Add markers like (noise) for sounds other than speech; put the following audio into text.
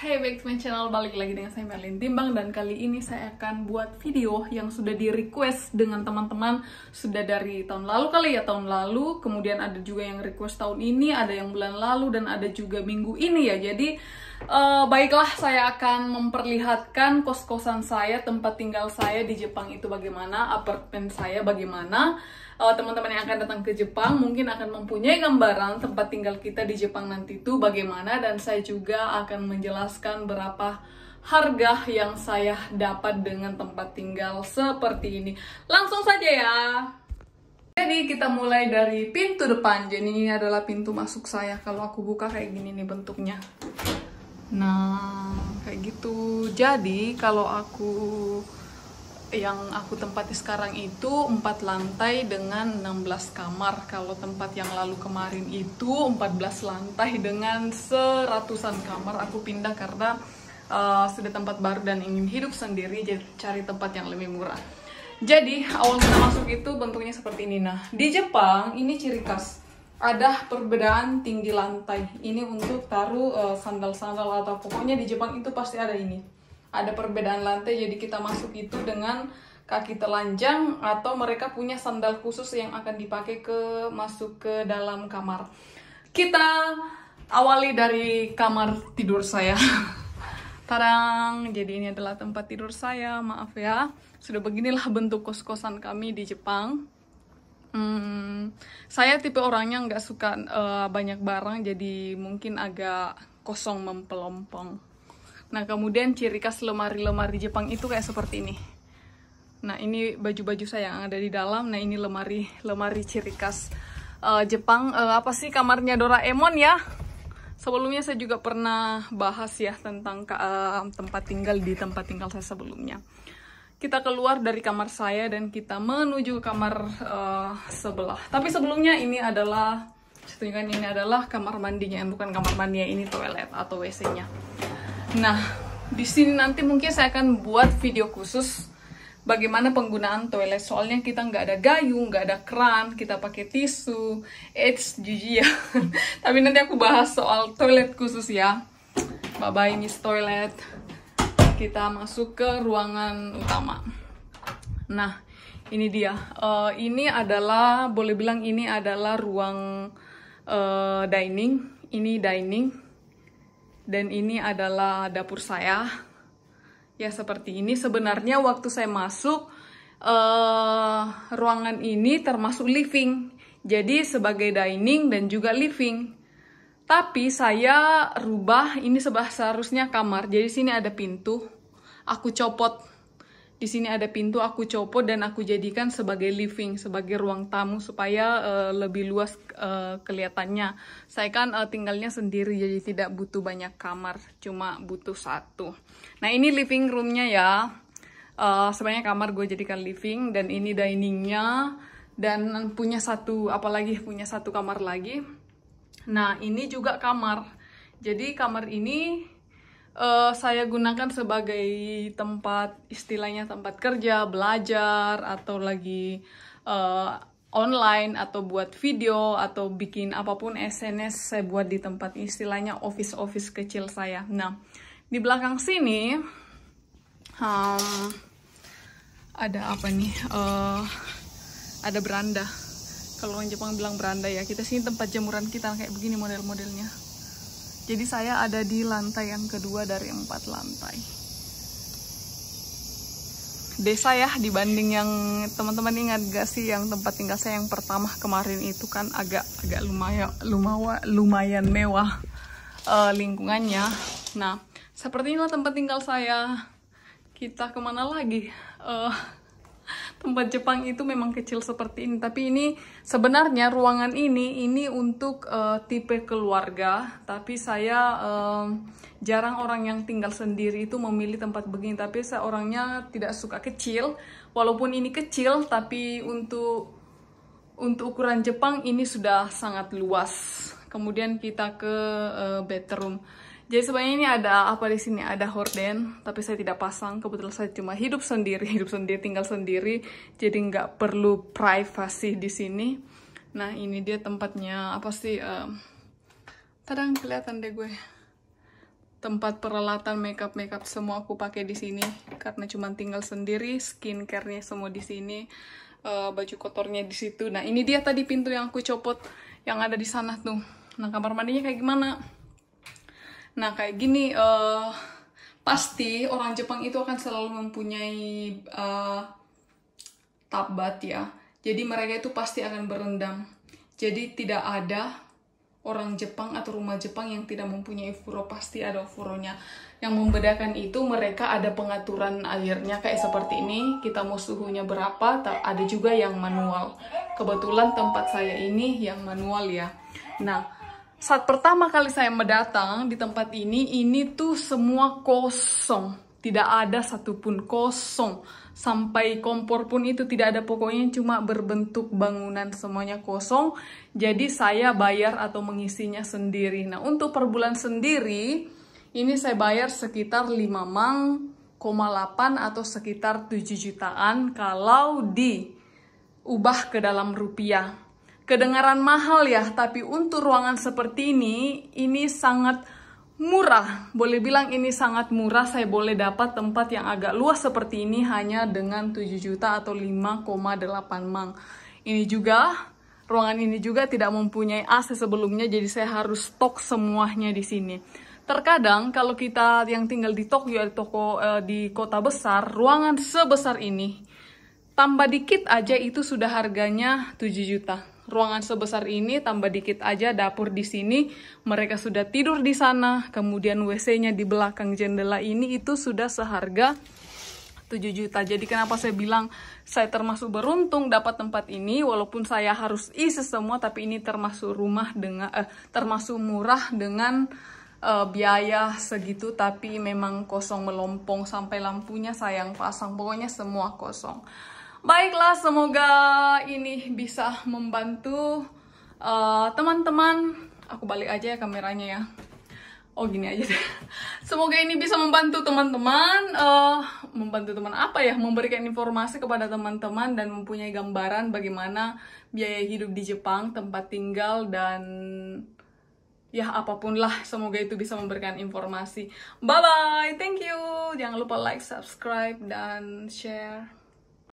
Hey, back to my channel. Balik lagi dengan saya Merlin Timbang dan kali ini saya akan buat video yang sudah di-request dengan teman-teman sudah dari tahun lalu kali ya, tahun lalu. Kemudian ada juga yang request tahun ini, ada yang bulan lalu dan ada juga minggu ini ya. Jadi uh, baiklah saya akan memperlihatkan kos-kosan saya, tempat tinggal saya di Jepang itu bagaimana, apartemen saya bagaimana. Eh, teman-teman uh, teman -teman yang akan datang ke Jepang mungkin akan mempunyai gambaran tempat tinggal kita di Jepang nanti itu bagaimana dan saya juga akan menjelaskan berapa harga yang saya dapat dengan tempat tinggal seperti ini. Langsung saja ya. Jadi kita mulai dari pintu depan. Jadi ini adalah pintu masuk saya kalau aku buka kayak gini nih bentuknya. Nah, kayak gitu. Jadi kalau aku yang aku tempati sekarang itu 4 lantai dengan 16 kamar. Kalau tempat yang lalu kemarin itu 14 lantai dengan seratusan kamar. Aku pindah karena uh, sudah tempat baru dan ingin hidup sendiri jadi cari tempat yang lebih murah. Jadi, awal kita masuk itu bentuknya seperti ini. Nah, di Jepang ini ciri khas ada perbedaan tinggi lantai. Ini untuk taruh eh, sandal-sandal uh, atau pokoknya di Jepang itu pasti ada ini. Ada perbedaan lantai jadi kita masuk itu dengan kaki telanjang atau mereka punya sandal khusus yang akan dipakai ke masuk ke dalam kamar. Kita awali dari kamar tidur saya. (laughs) Tarang, jadi ini adalah tempat tidur saya. Maaf ya, sudah beginilah bentuk kos-kosan kami di Jepang. Hmm, saya tipe orangnya nggak suka uh, banyak barang, jadi mungkin agak kosong mempelompong. Nah, kemudian ciri khas lemari-lemari Jepang itu kayak seperti ini. Nah, ini baju-baju saya yang ada di dalam. Nah, ini lemari lemari ciri khas uh, Jepang. Uh, apa sih kamarnya Doraemon ya? Sebelumnya saya juga pernah bahas ya tentang uh, tempat tinggal di tempat tinggal saya sebelumnya kita keluar dari kamar saya dan kita menuju ke kamar uh, sebelah. Tapi sebelumnya ini adalah tunjukkan ini adalah kamar mandinya, eh, bukan kamar mandinya ini toilet atau WC-nya. Nah, di sini nanti mungkin saya akan buat video khusus bagaimana penggunaan toilet. Soalnya kita nggak ada gayung, nggak ada keran, kita pakai tisu. It's jijik ya. (laughs) Tapi nanti aku bahas soal toilet khusus ya. Bye-bye, Miss Toilet kita masuk ke ruangan utama. Nah, ini dia. Uh, ini adalah boleh bilang ini adalah ruang uh, dining. Ini dining. Dan ini adalah dapur saya. Ya seperti ini. Sebenarnya waktu saya masuk uh, ruangan ini termasuk living. Jadi sebagai dining dan juga living. Tapi saya rubah ini seharusnya kamar. Jadi sini ada pintu, aku copot. Di sini ada pintu, aku copot dan aku jadikan sebagai living, sebagai ruang tamu supaya uh, lebih luas uh, kelihatannya. Saya kan uh, tinggalnya sendiri jadi tidak butuh banyak kamar, cuma butuh satu. Nah, ini living roomnya ya. Uh, sebenarnya kamar gue jadikan living dan ini diningnya dan punya satu apalagi punya satu kamar lagi Nah, ini juga kamar. Jadi kamar ini uh, saya gunakan sebagai tempat istilahnya tempat kerja, belajar atau lagi uh, online atau buat video atau bikin apapun SNS saya buat di tempat istilahnya office-office kecil saya. Nah, di belakang sini um, ada apa nih? Uh, ada beranda kalau orang Jepang bilang beranda ya kita sini tempat jemuran kita kayak begini model-modelnya jadi saya ada di lantai yang kedua dari empat lantai desa ya dibanding yang teman-teman ingat gak sih yang tempat tinggal saya yang pertama kemarin itu kan agak agak lumayan lumawa, lumayan mewah uh, lingkungannya nah seperti inilah tempat tinggal saya kita kemana lagi uh, tempat Jepang itu memang kecil seperti ini tapi ini sebenarnya ruangan ini ini untuk uh, tipe keluarga tapi saya uh, jarang orang yang tinggal sendiri itu memilih tempat begini tapi saya orangnya tidak suka kecil walaupun ini kecil tapi untuk untuk ukuran Jepang ini sudah sangat luas kemudian kita ke uh, eh, bedroom jadi sebenarnya ini ada apa di sini? Ada horden, tapi saya tidak pasang. Kebetulan saya cuma hidup sendiri, (laughs) hidup sendiri, tinggal sendiri. Jadi nggak perlu privasi di sini. Nah ini dia tempatnya apa sih? Um, Tadang kelihatan deh gue. Tempat peralatan makeup makeup semua aku pakai di sini karena cuma tinggal sendiri. Skincarenya semua di sini, uh, baju kotornya di situ. Nah ini dia tadi pintu yang aku copot yang ada di sana tuh. Nah kamar mandinya kayak gimana? Nah kayak gini uh, pasti orang Jepang itu akan selalu mempunyai uh, tabat ya. Jadi mereka itu pasti akan berendam. Jadi tidak ada orang Jepang atau rumah Jepang yang tidak mempunyai furo pasti ada furonya. Yang membedakan itu mereka ada pengaturan airnya kayak seperti ini. Kita mau suhunya berapa? Ada juga yang manual. Kebetulan tempat saya ini yang manual ya. Nah, saat pertama kali saya mendatang di tempat ini, ini tuh semua kosong. Tidak ada satupun kosong. Sampai kompor pun itu tidak ada pokoknya cuma berbentuk bangunan semuanya kosong. Jadi saya bayar atau mengisinya sendiri. Nah untuk per bulan sendiri, ini saya bayar sekitar 5 mang, 8 atau sekitar 7 jutaan kalau diubah ke dalam rupiah. Kedengaran mahal ya, tapi untuk ruangan seperti ini, ini sangat murah. Boleh bilang ini sangat murah, saya boleh dapat tempat yang agak luas seperti ini hanya dengan 7 juta atau 5,8 mang. Ini juga ruangan ini juga tidak mempunyai AC sebelumnya, jadi saya harus stok semuanya di sini. Terkadang kalau kita yang tinggal di Tokyo di eh, toko eh, di kota besar, ruangan sebesar ini tambah dikit aja itu sudah harganya 7 juta ruangan sebesar ini tambah dikit aja dapur di sini mereka sudah tidur di sana kemudian WC-nya di belakang jendela ini itu sudah seharga 7 juta jadi kenapa saya bilang saya termasuk beruntung dapat tempat ini walaupun saya harus isi semua tapi ini termasuk rumah dengan eh, termasuk murah dengan eh, biaya segitu tapi memang kosong melompong sampai lampunya sayang pasang pokoknya semua kosong Baiklah, semoga ini bisa membantu eh, teman-teman. Uh, aku balik aja ya kameranya ya. Oh gini aja deh. (laughs) Semoga ini bisa membantu teman-teman. Uh, membantu teman apa ya? Memberikan informasi kepada teman-teman dan mempunyai gambaran bagaimana biaya hidup di Jepang, tempat tinggal dan ya apapun lah. Semoga itu bisa memberikan informasi. Bye bye. Thank you. Jangan lupa like, subscribe dan share.